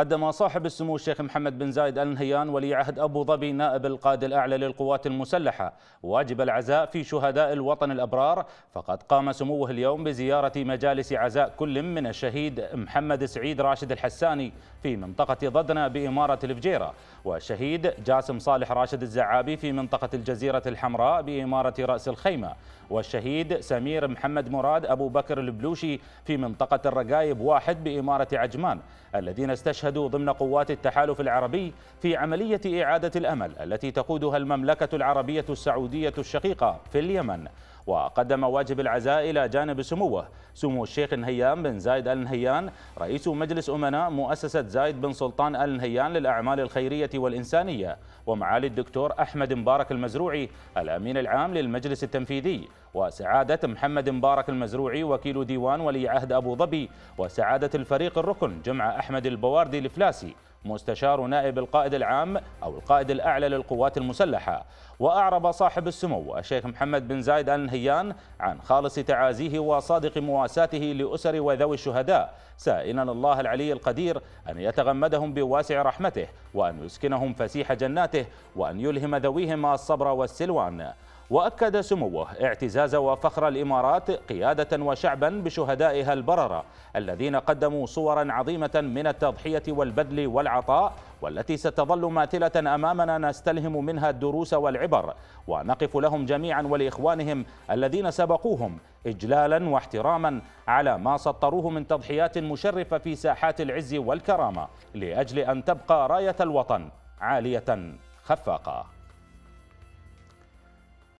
قدم صاحب السمو الشيخ محمد بن زايد ال نهيان ولي عهد ابو ظبي نائب القائد الاعلى للقوات المسلحه واجب العزاء في شهداء الوطن الابرار فقد قام سموه اليوم بزياره مجالس عزاء كل من الشهيد محمد سعيد راشد الحساني في منطقه ضدنا باماره الفجيره والشهيد جاسم صالح راشد الزعابي في منطقه الجزيره الحمراء باماره راس الخيمه والشهيد سمير محمد مراد ابو بكر البلوشي في منطقه الرقايب واحد باماره عجمان الذين استشهدوا شاركوا ضمن قوات التحالف العربي في عملية إعادة الأمل التي تقودها المملكة العربية السعودية الشقيقة في اليمن وقدم واجب العزاء إلى جانب سموه سمو الشيخ نهيان بن زايد آل نهيان رئيس مجلس أمناء مؤسسة زايد بن سلطان آل نهيان للأعمال الخيرية والإنسانية ومعالي الدكتور أحمد مبارك المزروعي الأمين العام للمجلس التنفيذي وسعادة محمد مبارك المزروعي وكيل ديوان ولي عهد أبو ظبي وسعادة الفريق الركن جمع أحمد البواردي الفلاسي مستشار نائب القائد العام أو القائد الأعلى للقوات المسلحة وأعرب صاحب السمو الشيخ محمد بن زايد آل نهيان عن خالص تعازيه وصادق مواساته لأسر وذوي الشهداء سائلا الله العلي القدير أن يتغمدهم بواسع رحمته وأن يسكنهم فسيح جناته وأن يلهم ذويهم الصبر والسلوان وأكد سموه اعتزاز وفخر الإمارات قيادة وشعبا بشهدائها البررة الذين قدموا صورا عظيمة من التضحية والبذل والعطاء والتي ستظل ماثلة أمامنا نستلهم منها الدروس والعبر ونقف لهم جميعا ولإخوانهم الذين سبقوهم إجلالا واحتراما على ما سطروه من تضحيات مشرفة في ساحات العز والكرامة لأجل أن تبقى راية الوطن عالية خفاقة